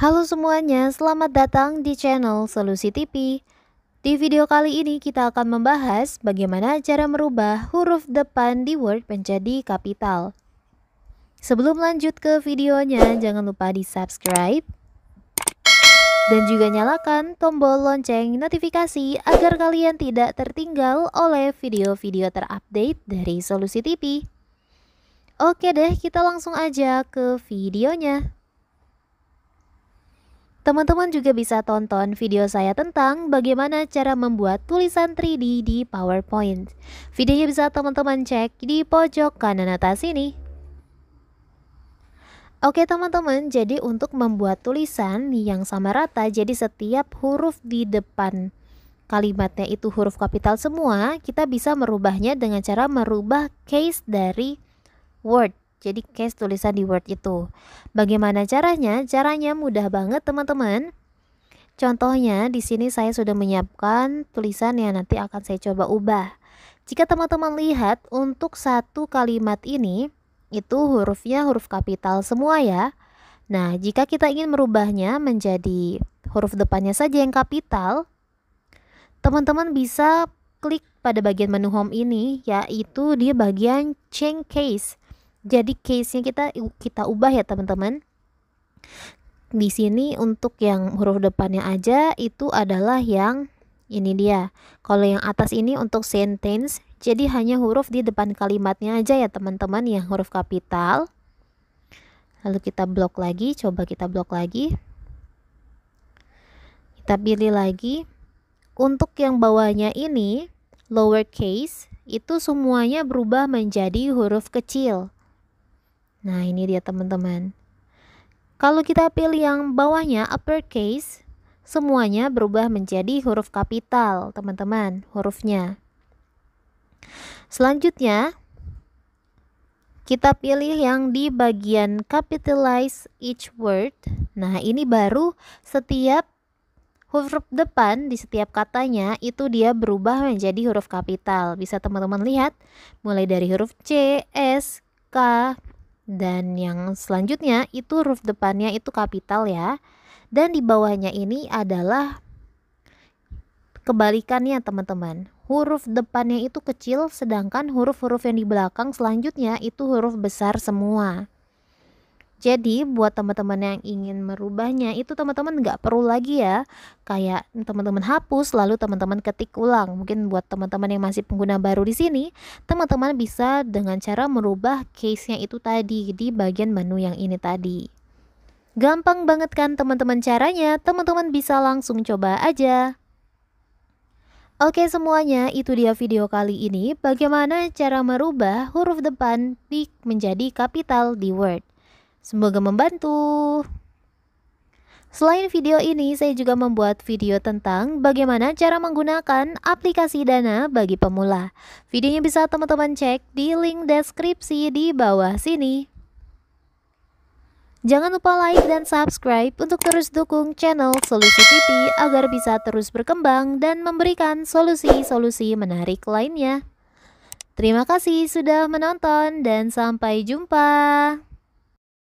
Halo semuanya, selamat datang di channel Solusi TV. Di video kali ini kita akan membahas bagaimana cara merubah huruf depan di Word menjadi kapital. Sebelum lanjut ke videonya, jangan lupa di subscribe dan juga nyalakan tombol lonceng notifikasi agar kalian tidak tertinggal oleh video-video terupdate dari Solusi TV. Oke deh, kita langsung aja ke videonya. Teman-teman juga bisa tonton video saya tentang bagaimana cara membuat tulisan 3D di PowerPoint. Videonya bisa teman-teman cek di pojok kanan atas ini. Oke teman-teman, jadi untuk membuat tulisan yang sama rata, jadi setiap huruf di depan kalimatnya itu huruf kapital semua, kita bisa merubahnya dengan cara merubah case dari Word. Jadi case tulisan di Word itu. Bagaimana caranya? Caranya mudah banget teman-teman. Contohnya di sini saya sudah menyiapkan tulisan yang nanti akan saya coba ubah. Jika teman-teman lihat untuk satu kalimat ini itu hurufnya huruf kapital semua ya. Nah, jika kita ingin merubahnya menjadi huruf depannya saja yang kapital, teman-teman bisa klik pada bagian menu home ini yaitu di bagian change case. Jadi case-nya kita kita ubah ya teman-teman. Di sini untuk yang huruf depannya aja itu adalah yang ini dia. Kalau yang atas ini untuk sentence, jadi hanya huruf di depan kalimatnya aja ya teman-teman yang huruf kapital. Lalu kita blok lagi, coba kita blok lagi. Kita pilih lagi. Untuk yang bawahnya ini lowercase itu semuanya berubah menjadi huruf kecil. Nah, ini dia teman-teman. Kalau kita pilih yang bawahnya uppercase, semuanya berubah menjadi huruf kapital, teman-teman, hurufnya. Selanjutnya, kita pilih yang di bagian capitalize each word. Nah, ini baru setiap huruf depan di setiap katanya itu dia berubah menjadi huruf kapital. Bisa teman-teman lihat mulai dari huruf C, S, K, dan yang selanjutnya itu huruf depannya itu kapital ya. Dan di bawahnya ini adalah kebalikannya teman-teman. Huruf depannya itu kecil sedangkan huruf-huruf yang di belakang selanjutnya itu huruf besar semua. Jadi buat teman-teman yang ingin merubahnya itu teman-teman nggak perlu lagi ya kayak teman-teman hapus lalu teman-teman ketik ulang. Mungkin buat teman-teman yang masih pengguna baru di sini, teman-teman bisa dengan cara merubah case-nya itu tadi di bagian menu yang ini tadi. Gampang banget kan teman-teman caranya, teman-teman bisa langsung coba aja. Oke semuanya, itu dia video kali ini bagaimana cara merubah huruf depan big menjadi kapital di Word. Semoga membantu. Selain video ini, saya juga membuat video tentang bagaimana cara menggunakan aplikasi Dana bagi pemula. Videonya bisa teman-teman cek di link deskripsi di bawah sini. Jangan lupa like dan subscribe untuk terus dukung channel Solusi TV agar bisa terus berkembang dan memberikan solusi-solusi menarik lainnya. Terima kasih sudah menonton dan sampai jumpa.